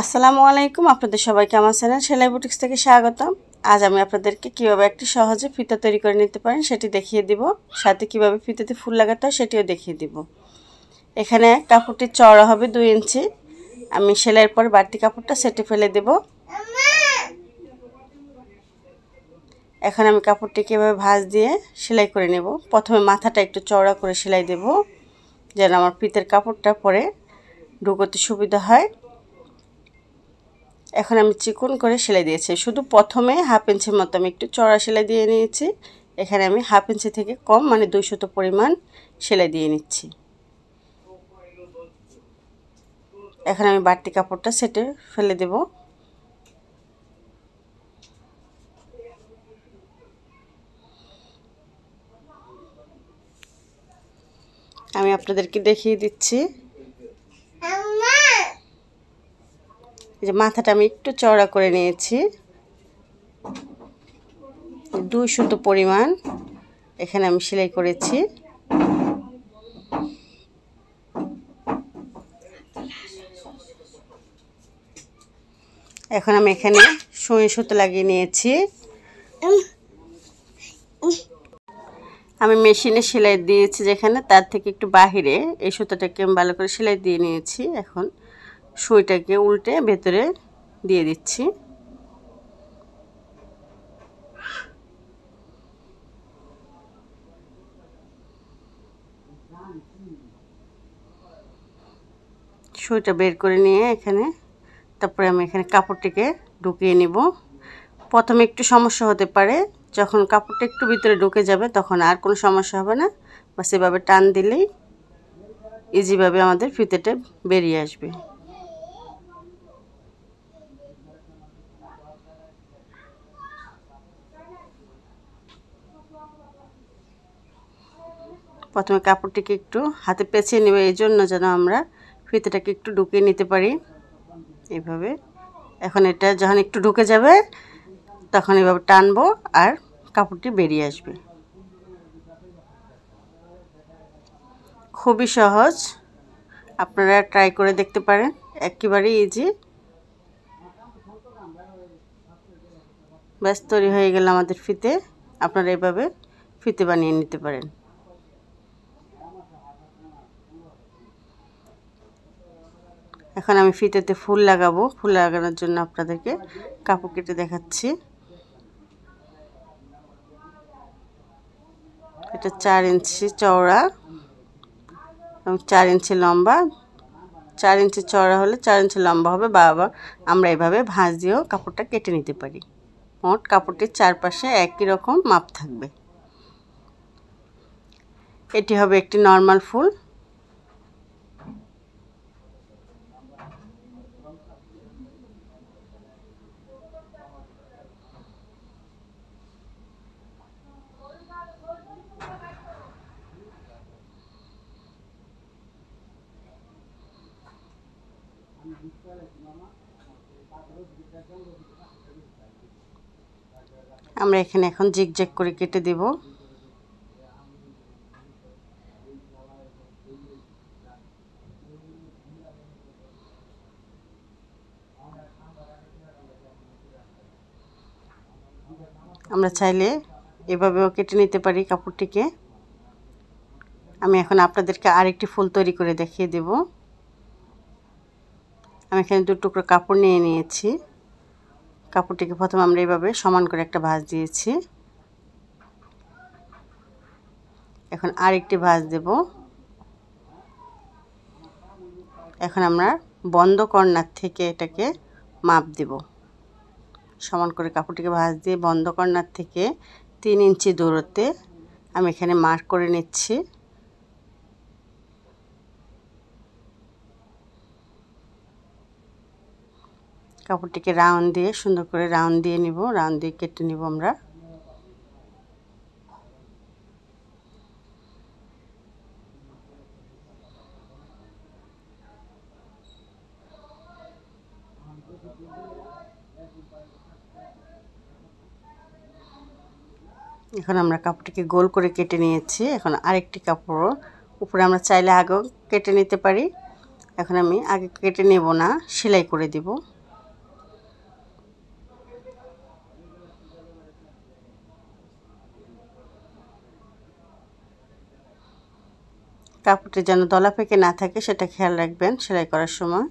আসসালামু আলাইকুম আপনাদের সবাইকে আমার চ্যানেল সেলাই বুটিক্স থেকে স্বাগতম আজ আমি আপনাদেরকে কিভাবে একটি সহজে ফিতা তৈরি করে নিতে পারেন সেটি দেখিয়ে দিব সাথে কিভাবে ফিতাতে ফুল লাগাতে হয় সেটিও দেখিয়ে দিব এখানে কাপড়টি চড়া হবে দুই ইঞ্চি আমি সেলাইয়ের পর বাড়তি কাপড়টা সেটে ফেলে দেব এখন আমি কাপড়টিকে এভাবে ভাঁজ দিয়ে সেলাই করে নেব প্রথমে মাথাটা একটু চওড়া করে সেলাই দেব যেন আমার ফিতের কাপড়টা পরে ঢুকোতে সুবিধা হয় এখন আমি চিকন করে সেলাই দিয়েছি শুধু প্রথমে হাফ ইঞ্চির মতো আমি একটু চড়া সেলাই দিয়ে নিয়েছি এখানে আমি হাফ ইঞ্চি থেকে কম মানে দুইশত পরিমাণ সেলাই দিয়ে নিচ্ছি এখন আমি বাড়তি কাপড়টা সেটে ফেলে দেব আমি আপনাদেরকে দেখিয়ে দিচ্ছি যে মাথাটা আমি একটু চওড়া করে নিয়েছি দুই সুতো পরিমাণ এখানে আমি সেলাই করেছি এখন আমি এখানে সুঁই সুতো লাগিয়ে নিয়েছি আমি মেশিনে সেলাই দিয়েছি যেখানে তার থেকে একটু বাহিরে এই সুতোটাকে আমি ভালো করে সেলাই দিয়ে নিয়েছি এখন সুইটাকে উল্টে ভেতরে দিয়ে দিচ্ছি সুইটা বের করে নিয়ে এখানে তারপরে আমি এখানে কাপড়টিকে ঢুকিয়ে নিব প্রথমে একটু সমস্যা হতে পারে যখন কাপড়টা একটু ভিতরে ঢুকে যাবে তখন আর কোনো সমস্যা হবে না বা সেভাবে টান দিলেই ইজিভাবে আমাদের ফিতেটা বেরিয়ে আসবে প্রথমে কাপড়টিকে একটু হাতে পেঁচিয়ে নেবে এই জন্য যেন আমরা ফিতেটাকে একটু ঢুকিয়ে নিতে পারি এভাবে এখন এটা যখন একটু ঢুকে যাবে তখন এভাবে টানবো আর কাপড়টি বেরিয়ে আসবে খুবই সহজ আপনারা ট্রাই করে দেখতে পারেন একেবারেই ইজি ব্যাস তৈরি হয়ে গেল আমাদের ফিতে আপনারা এভাবে ফিতে বানিয়ে নিতে পারেন এখন আমি ফিতেতে ফুল লাগাবো ফুল লাগানোর জন্য আপনাদেরকে কাপড় কেটে দেখাচ্ছি এটা চার ইঞ্চি চওড়া এবং চার ইঞ্চি লম্বা চার ইঞ্চি চওড়া হলে চার ইঞ্চি লম্বা হবে বা আবার আমরা এভাবে ভাঁজ দিয়েও কাপড়টা কেটে নিতে পারি মোট কাপড়টির চারপাশে একই রকম মাপ থাকবে এটি হবে একটি নর্মাল ফুল আমরা এখানে এখন জেক করে কেটে দেব আমরা চাইলে এভাবেও কেটে নিতে পারি কাপড়টিকে আমি এখন আপনাদেরকে আরেকটি ফুল তৈরি করে দেখিয়ে দেবো আমি এখানে দু টুকরো কাপড় নিয়ে নিয়েছি কাপড়টিকে প্রথমে আমরা এইভাবে সমান করে একটা ভাঁজ দিয়েছি এখন আরেকটি ভাঁজ দেব এখন আমরা বন্ধ কর্নার থেকে এটাকে মাপ দেব সমান করে কাপড়টিকে ভাঁজ দিয়ে বন্ধ কর্নার থেকে তিন ইঞ্চি দূরত্বে আমি এখানে মার্ক করে নিচ্ছি কাপড়টিকে রাউন্ড দিয়ে সুন্দর করে রাউন্ড দিয়ে নিব রাউন্ড দিয়ে কেটে নিব আমরা এখন আমরা কাপড়টিকে গোল করে কেটে নিয়েছি এখন আরেকটি কাপড় উপরে আমরা চাইলে আগেও কেটে নিতে পারি এখন আমি আগে কেটে নেব না সেলাই করে দেবো কাপড়টি যেন দলা ফেঁকে না থাকে সেটা খেয়াল রাখবেন সেলাই করার সময়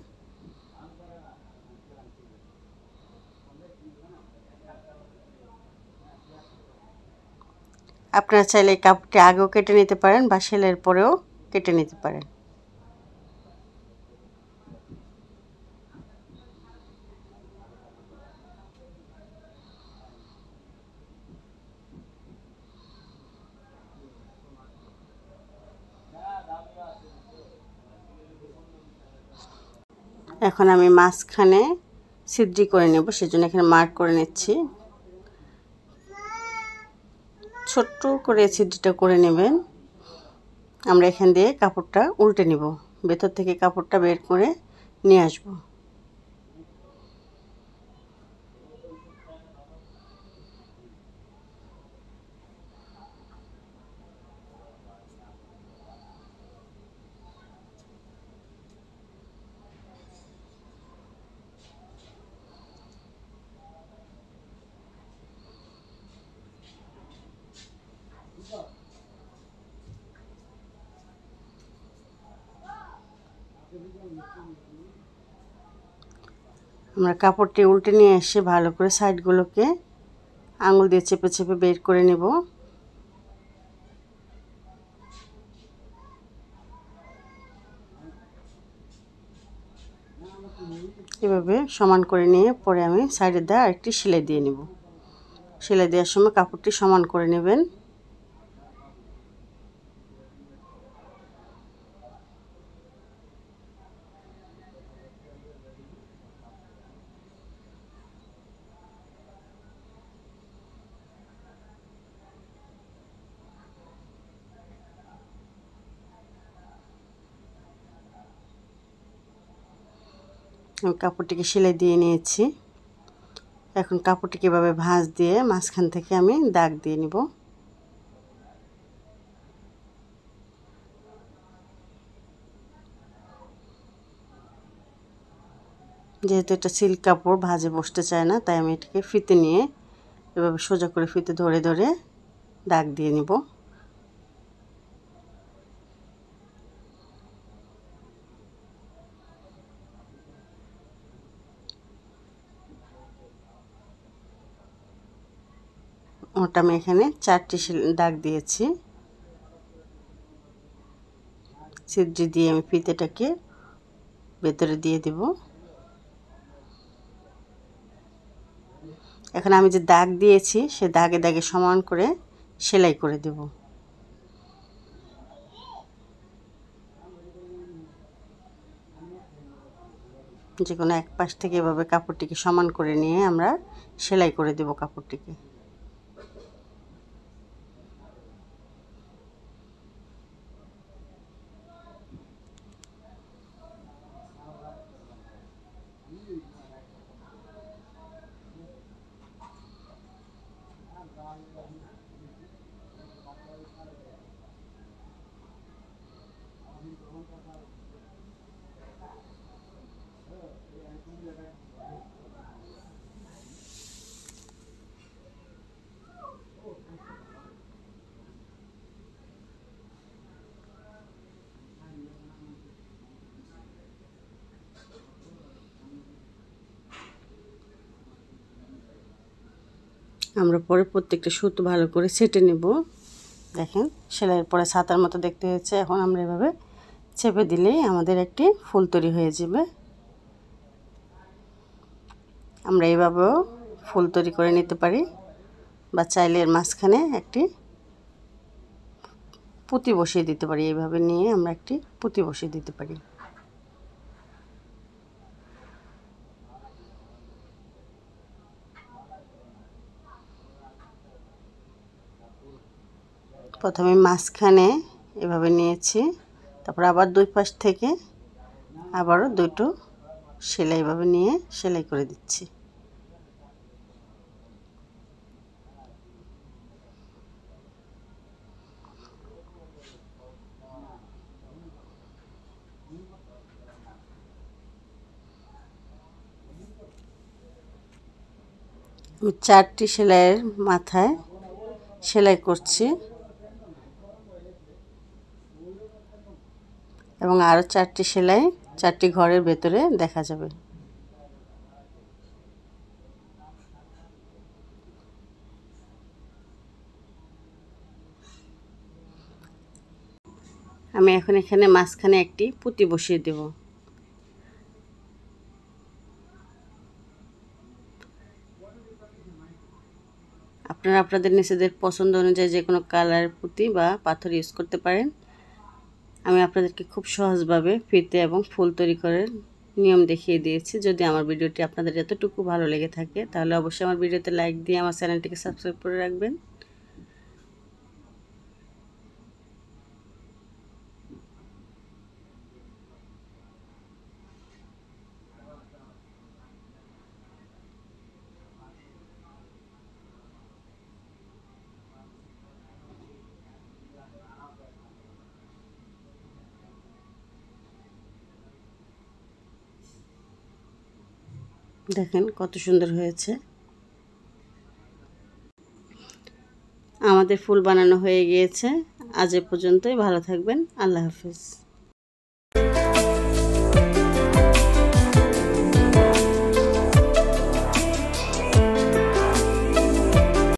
আপনারা চাইলে কাপড়টি আগেও কেটে নিতে পারেন বা সেলাইয়ের পরেও কেটে নিতে পারেন এখন আমি মাঝখানে সিদ্ধি করে নেব সেজন্য এখানে মার্ক করে নিচ্ছি ছোট্ট করে সিদ্ধিটা করে নেবেন আমরা এখান দিয়ে কাপড়টা উল্টে নিব ভেতর থেকে কাপড়টা বের করে নিয়ে আসবো আমরা কাপড়টি উল্টে নিয়ে এসে ভালো করে সাইডগুলোকে আঙুল দিয়ে চেপে চেপে বের করে নেব এভাবে সমান করে নিয়ে পরে আমি সাইডের দেওয়া আরেকটি সেলাই দিয়ে নেব সেলাই দেওয়ার সময় কাপড়টি সমান করে নেবেন কাপড়টিকে সেলাই দিয়ে নিয়েছি এখন কাপড়টিকে এভাবে ভাঁজ দিয়ে মাঝখান থেকে আমি দাগ দিয়ে নিব যেহেতু এটা সিল্ক কাপড় ভাজে বসতে চায় না তাই আমি এটাকে ফিতে নিয়ে এভাবে সোজা করে ফিতে ধরে ধরে দাগ দিয়ে নিবো মোট আমি এখানে চারটি দাগ দিয়েছি ছিদ্রি দিয়ে আমি ফিতেটাকে ভেতরে দিয়ে দেব এখন আমি যে দাগ দিয়েছি সে দাগে দাগে সমান করে সেলাই করে দেব যে কোনো এক পাশ থেকে এভাবে কাপড়টিকে সমান করে নিয়ে আমরা সেলাই করে দেব কাপড়টিকে আমরা পরে প্রত্যেকটা সুতো ভালো করে ছেটে নেব দেখেন সেলাইয়ের পরে ছাতার মতো দেখতে হয়েছে এখন আমরা এভাবে চেপে দিলেই আমাদের একটি ফুল তৈরি হয়ে যাবে আমরা এইভাবেও ফুল তৈরি করে নিতে পারি বা চাইলে এর মাঝখানে একটি পুঁতি বসিয়ে দিতে পারি এইভাবে নিয়ে আমরা একটি পুঁতি বসিয়ে দিতে পারি প্রথমে মাঝখানে এভাবে নিয়েছি তারপর আবার দুই পাশ থেকে আবারও দুটো সেলাই এভাবে নিয়ে সেলাই করে দিচ্ছি আমি চারটি সেলাইয়ের মাথায় সেলাই করছি এবং আরও চারটি সেলাই চারটি ঘরের ভেতরে দেখা যাবে আমি এখন এখানে মাঝখানে একটি পুঁতি বসিয়ে দেব আপনারা আপনাদের নিচেদের পছন্দ অনুযায়ী যে কোনো কালার পুঁতি বা পাথর ইউজ করতে পারেন আমি আপনাদেরকে খুব সহজভাবে ফিতে এবং ফুল তৈরি করার নিয়ম দেখিয়ে দিয়েছি যদি আমার ভিডিওটি আপনাদের এতটুকু ভালো লেগে থাকে তাহলে অবশ্যই আমার ভিডিওতে লাইক দিয়ে আমার চ্যানেলটিকে সাবস্ক্রাইব করে রাখবেন দেখেন কত সুন্দর হয়েছে আমাদের ফুল বানানো হয়ে গিয়েছে আজ এ পর্যন্তই ভালো থাকবেন আল্লাহ হাফিজ